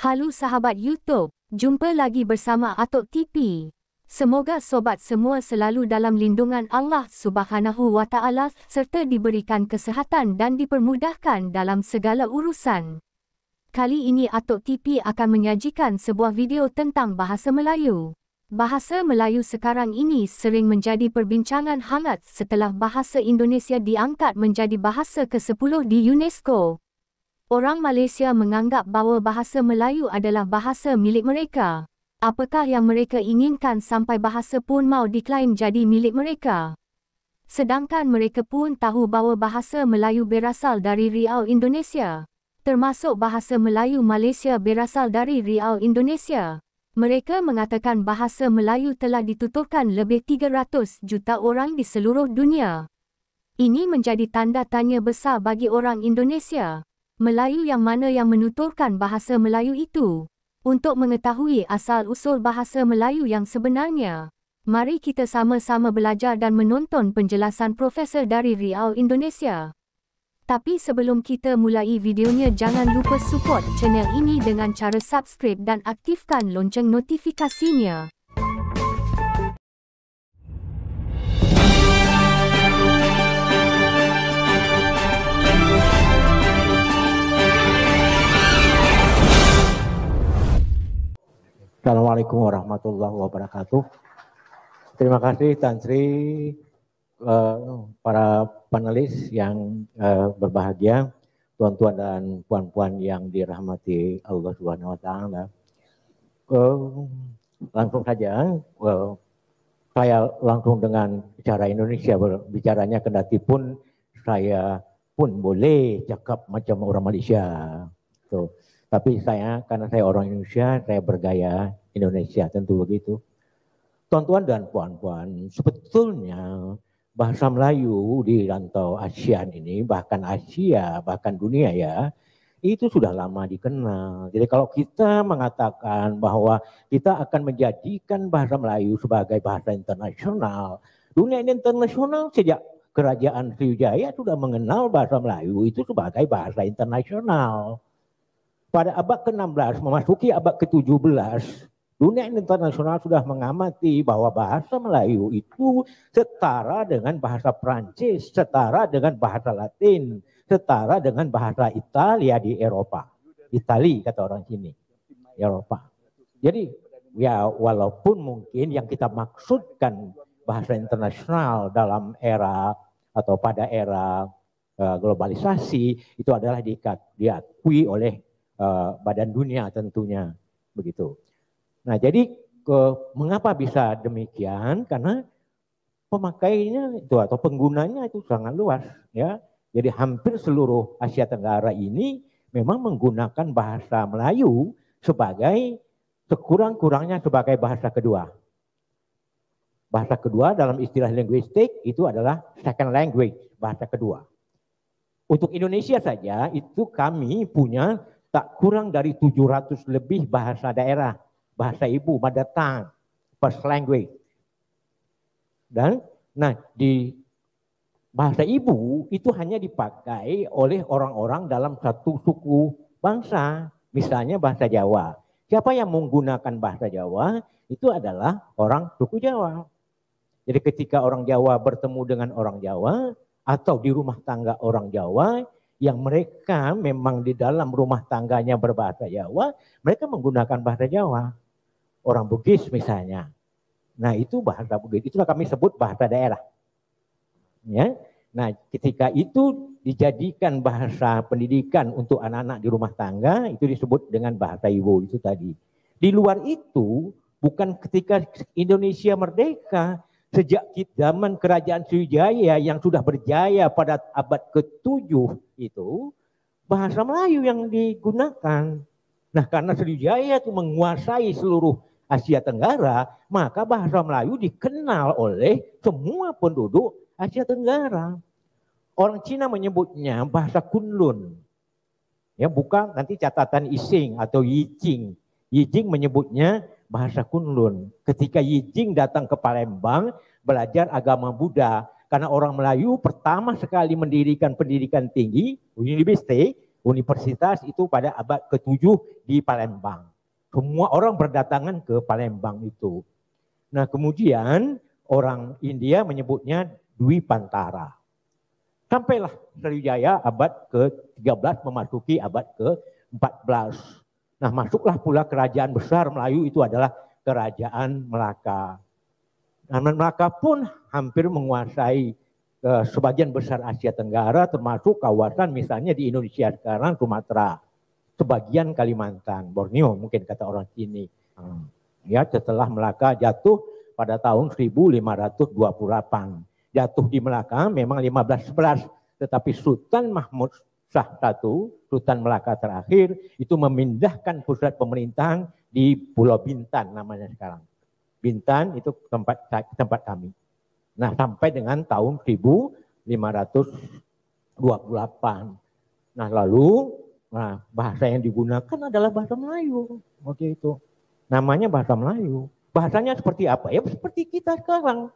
Halo sahabat YouTube, jumpa lagi bersama Atok TP. Semoga sobat semua selalu dalam lindungan Allah Subhanahu wa taala serta diberikan kesehatan dan dipermudahkan dalam segala urusan. Kali ini Atok TP akan menyajikan sebuah video tentang bahasa Melayu. Bahasa Melayu sekarang ini sering menjadi perbincangan hangat setelah bahasa Indonesia diangkat menjadi bahasa ke-10 di UNESCO. Orang Malaysia menganggap bahawa bahasa Melayu adalah bahasa milik mereka. Apakah yang mereka inginkan sampai bahasa pun mau diklaim jadi milik mereka? Sedangkan mereka pun tahu bahawa bahasa Melayu berasal dari Riau Indonesia. Termasuk bahasa Melayu Malaysia berasal dari Riau Indonesia. Mereka mengatakan bahasa Melayu telah dituturkan lebih 300 juta orang di seluruh dunia. Ini menjadi tanda tanya besar bagi orang Indonesia. Melayu yang mana yang menuturkan bahasa Melayu itu? Untuk mengetahui asal-usul bahasa Melayu yang sebenarnya, mari kita sama-sama belajar dan menonton penjelasan Profesor dari Riau Indonesia. Tapi sebelum kita mulai videonya jangan lupa support channel ini dengan cara subscribe dan aktifkan lonceng notifikasinya. Assalamualaikum warahmatullahi wabarakatuh. Terima kasih Tan Sri, eh, para panelis yang eh, berbahagia, tuan-tuan dan puan-puan yang dirahmati Allah Subhanahu wa taala. Eh, langsung saja saya langsung dengan cara Indonesia berbicaranya kendati pun saya pun boleh cakap macam orang Malaysia. Tuh. Tapi saya, karena saya orang Indonesia, saya bergaya Indonesia, tentu begitu. Tuan-tuan dan puan-puan, sebetulnya bahasa Melayu di rantau ASEAN ini, bahkan Asia, bahkan dunia ya, itu sudah lama dikenal. Jadi kalau kita mengatakan bahwa kita akan menjadikan bahasa Melayu sebagai bahasa internasional, dunia ini internasional sejak kerajaan Sriwijaya sudah mengenal bahasa Melayu itu sebagai bahasa internasional. Pada abad ke-16 memasuki abad ke-17, dunia internasional sudah mengamati bahwa bahasa Melayu itu setara dengan bahasa Prancis, setara dengan bahasa Latin, setara dengan bahasa Italia di Eropa. Itali kata orang sini, Eropa. Jadi ya walaupun mungkin yang kita maksudkan bahasa internasional dalam era atau pada era uh, globalisasi itu adalah diakui oleh Eh, badan dunia tentunya begitu. Nah, jadi ke, mengapa bisa demikian? Karena pemakainya itu atau penggunanya itu sangat luas ya. Jadi hampir seluruh Asia Tenggara ini memang menggunakan bahasa Melayu sebagai sekurang-kurangnya sebagai bahasa kedua. Bahasa kedua dalam istilah linguistik itu adalah second language, bahasa kedua. Untuk Indonesia saja itu kami punya tak kurang dari 700 lebih bahasa daerah, bahasa ibu, mother tongue, first language. Dan nah di bahasa ibu itu hanya dipakai oleh orang-orang dalam satu suku bangsa, misalnya bahasa Jawa. Siapa yang menggunakan bahasa Jawa itu adalah orang suku Jawa. Jadi ketika orang Jawa bertemu dengan orang Jawa atau di rumah tangga orang Jawa, yang mereka memang di dalam rumah tangganya berbahasa Jawa, mereka menggunakan bahasa Jawa. Orang Bugis misalnya. Nah itu bahasa Bugis, itulah kami sebut bahasa daerah. Ya, Nah, ketika itu dijadikan bahasa pendidikan untuk anak-anak di rumah tangga, itu disebut dengan bahasa ibu itu tadi. Di luar itu, bukan ketika Indonesia merdeka, sejak zaman kerajaan Sriwijaya yang sudah berjaya pada abad ke-7 itu bahasa Melayu yang digunakan. Nah, karena Sriwijaya itu menguasai seluruh Asia Tenggara, maka bahasa Melayu dikenal oleh semua penduduk Asia Tenggara. Orang Cina menyebutnya bahasa Kunlun. Ya, bukan nanti catatan Ising atau Yijing. Yijing menyebutnya bahasa Kunlun. Ketika Yijing datang ke Palembang belajar agama Buddha. Karena orang Melayu pertama sekali mendirikan pendidikan tinggi, universitas, universitas itu pada abad ke-7 di Palembang. Semua orang berdatangan ke Palembang itu. Nah kemudian orang India menyebutnya Dwi Pantara. Sampailah Sriwijaya abad ke-13 memasuki abad ke-14. Nah masuklah pula kerajaan besar Melayu itu adalah kerajaan Melaka. Nah, Melaka pun hampir menguasai eh, sebagian besar Asia Tenggara termasuk kawasan misalnya di Indonesia sekarang Sumatera. Sebagian Kalimantan, Borneo mungkin kata orang sini. Hmm. Ya setelah Melaka jatuh pada tahun 1528. Jatuh di Melaka memang 1511 tetapi Sultan Mahmud Sah satu, Sultan Melaka terakhir, itu memindahkan pusat pemerintahan di Pulau Bintan namanya sekarang. Bintan itu tempat tempat kami. Nah sampai dengan tahun 1528. Nah lalu nah, bahasa yang digunakan adalah bahasa Melayu Oke itu. Namanya bahasa Melayu. Bahasanya seperti apa? Ya seperti kita sekarang.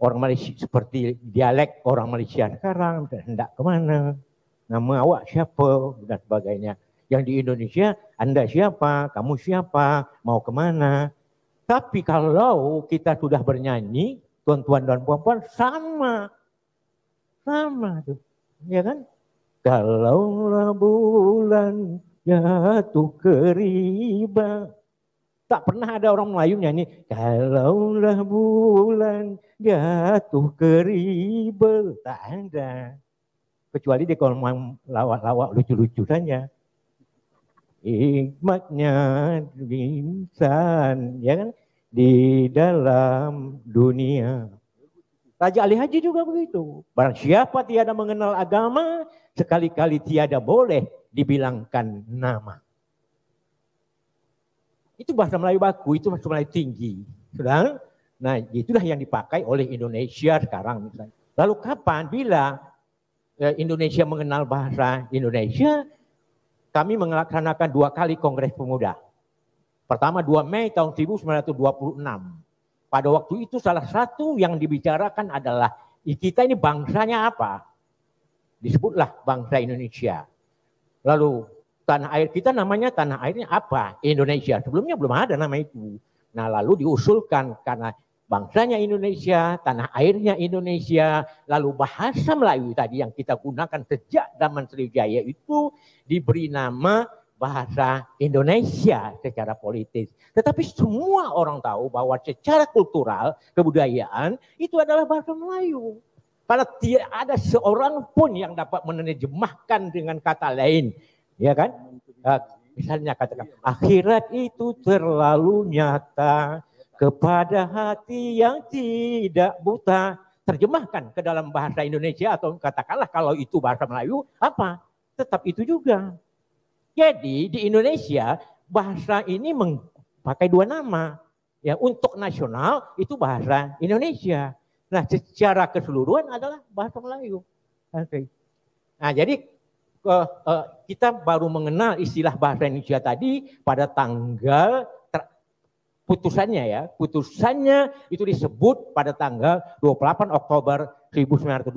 Orang Malaysia seperti dialek orang Malaysia sekarang hendak kemana nama awak siapa dan sebagainya. Yang di Indonesia, Anda siapa, kamu siapa, mau kemana. Tapi kalau kita sudah bernyanyi, tuan-tuan dan puan-puan sama. Sama tuh, ya kan? Kalau bulan jatuh keriba, tak pernah ada orang Melayu nyanyi Kalau bulan jatuh ke riba. tak ada Kecuali dia kalau mau lawak-lawak lucu-lucu saja. Hikmatnya insan, ya kan? Di dalam dunia. Raja Ali Haji juga begitu. Barang siapa tiada mengenal agama, sekali-kali tiada boleh dibilangkan nama. Itu bahasa Melayu baku, itu bahasa Melayu tinggi. Sudah? Nah, itulah yang dipakai oleh Indonesia sekarang misalnya. Lalu kapan, bila Eh, Indonesia mengenal bahasa Indonesia, kami melaksanakan dua kali Kongres Pemuda. Pertama 2 Mei tahun 1926. Pada waktu itu salah satu yang dibicarakan adalah kita ini bangsanya apa? Disebutlah bangsa Indonesia. Lalu tanah air kita namanya tanah airnya apa? Indonesia. Sebelumnya belum ada nama itu. Nah lalu diusulkan karena bangsanya Indonesia, tanah airnya Indonesia, lalu bahasa Melayu tadi yang kita gunakan sejak zaman Sriwijaya itu diberi nama bahasa Indonesia secara politis. Tetapi semua orang tahu bahwa secara kultural, kebudayaan itu adalah bahasa Melayu. Karena tidak ada seorang pun yang dapat menerjemahkan dengan kata lain, ya kan? Ah, misalnya katakan akhirat itu terlalu nyata kepada hati yang tidak buta. Terjemahkan ke dalam bahasa Indonesia atau katakanlah kalau itu bahasa Melayu apa? Tetap itu juga. Jadi di Indonesia bahasa ini pakai dua nama. Ya untuk nasional itu bahasa Indonesia. Nah secara keseluruhan adalah bahasa Melayu. Okay. Nah jadi eh, kita baru mengenal istilah bahasa Indonesia tadi pada tanggal putusannya ya, putusannya itu disebut pada tanggal 28 Oktober 1928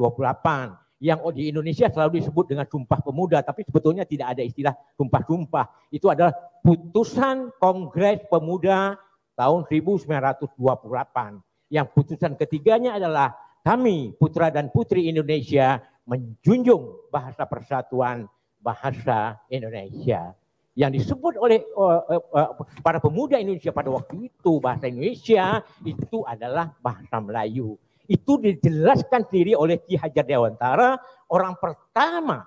yang di Indonesia selalu disebut dengan Sumpah Pemuda, tapi sebetulnya tidak ada istilah sumpah-sumpah. Itu adalah putusan Kongres Pemuda tahun 1928. Yang putusan ketiganya adalah kami putra dan putri Indonesia menjunjung bahasa persatuan bahasa Indonesia yang disebut oleh uh, uh, uh, para pemuda Indonesia pada waktu itu bahasa Indonesia itu adalah bahasa Melayu. Itu dijelaskan sendiri oleh Ki Hajar Dewantara orang pertama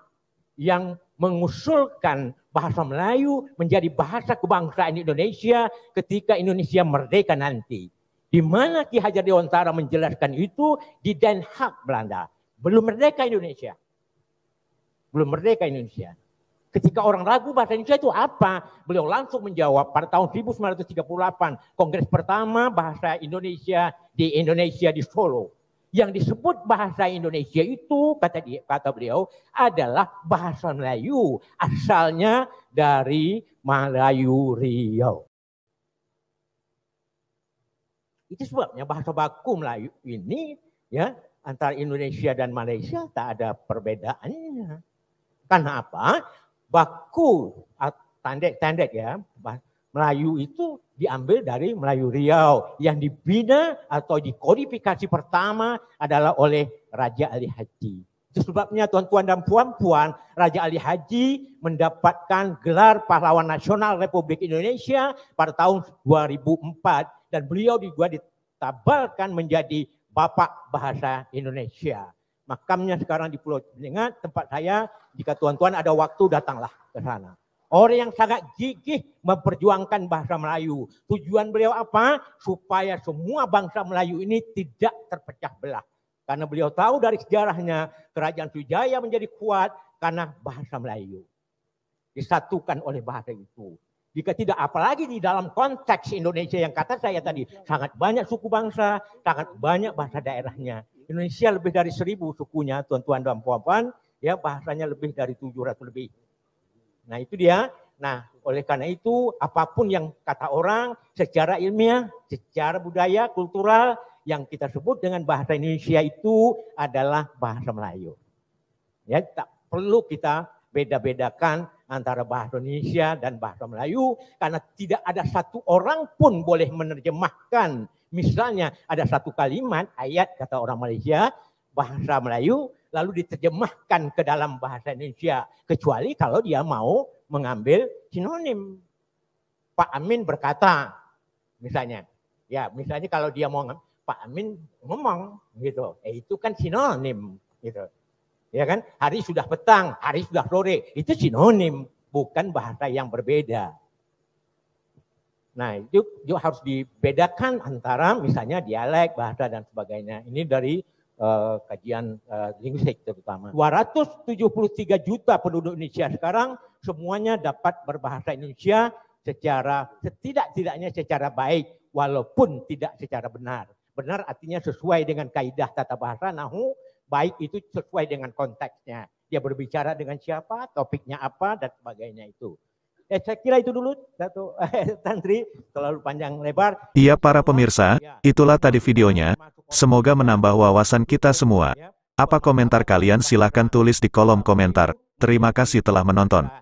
yang mengusulkan bahasa Melayu menjadi bahasa kebangsaan Indonesia ketika Indonesia merdeka nanti. Di mana Ki Hajar Dewantara menjelaskan itu di Den Haag Belanda. Belum merdeka Indonesia. Belum merdeka Indonesia. Ketika orang ragu bahasa Indonesia itu apa, beliau langsung menjawab pada tahun 1938, kongres pertama bahasa Indonesia di Indonesia di Solo. Yang disebut bahasa Indonesia itu, kata, dia, kata beliau, adalah bahasa Melayu. Asalnya dari Melayu Riau. Itu sebabnya bahasa baku Melayu ini ya antara Indonesia dan Malaysia tak ada perbedaannya. Karena apa? baku tandek-tandek ya, Melayu itu diambil dari Melayu Riau yang dibina atau dikodifikasi pertama adalah oleh Raja Ali Haji. Itu sebabnya tuan-tuan dan puan-puan Raja Ali Haji mendapatkan gelar pahlawan nasional Republik Indonesia pada tahun 2004 dan beliau juga ditabalkan menjadi bapak bahasa Indonesia. Makamnya sekarang di Pulau Celingan, tempat saya, jika tuan-tuan ada waktu datanglah ke sana. Orang yang sangat gigih memperjuangkan bahasa Melayu. Tujuan beliau apa? Supaya semua bangsa Melayu ini tidak terpecah belah. Karena beliau tahu dari sejarahnya kerajaan Sujaya menjadi kuat karena bahasa Melayu. Disatukan oleh bahasa itu. Jika tidak, apalagi di dalam konteks Indonesia yang kata saya tadi, sangat banyak suku bangsa, sangat banyak bahasa daerahnya. Indonesia lebih dari seribu sukunya, tuan-tuan dan puan-puan, ya bahasanya lebih dari tujuh ratus lebih. Nah itu dia. Nah oleh karena itu apapun yang kata orang secara ilmiah, secara budaya, kultural yang kita sebut dengan bahasa Indonesia itu adalah bahasa Melayu. Ya tak perlu kita beda-bedakan antara bahasa Indonesia dan bahasa Melayu karena tidak ada satu orang pun boleh menerjemahkan Misalnya ada satu kalimat ayat kata orang Malaysia bahasa Melayu lalu diterjemahkan ke dalam bahasa Indonesia kecuali kalau dia mau mengambil sinonim. Pak Amin berkata misalnya ya misalnya kalau dia mau Pak Amin ngomong gitu eh, itu kan sinonim gitu ya kan hari sudah petang hari sudah sore itu sinonim bukan bahasa yang berbeda Nah, itu juga harus dibedakan antara misalnya dialek, bahasa dan sebagainya. Ini dari uh, kajian uh, linguistik terutama. 273 juta penduduk Indonesia sekarang semuanya dapat berbahasa Indonesia secara setidak-tidaknya secara baik walaupun tidak secara benar. Benar artinya sesuai dengan kaidah tata bahasa nahu, baik itu sesuai dengan konteksnya. Dia berbicara dengan siapa, topiknya apa dan sebagainya itu. Eh, saya kira itu dulu satu Tantri terlalu panjang lebar. Iya para pemirsa, ya. itulah tadi videonya. Semoga menambah wawasan kita semua. Ya. Apa komentar kalian silahkan tulis di kolom komentar. Terima kasih telah menonton.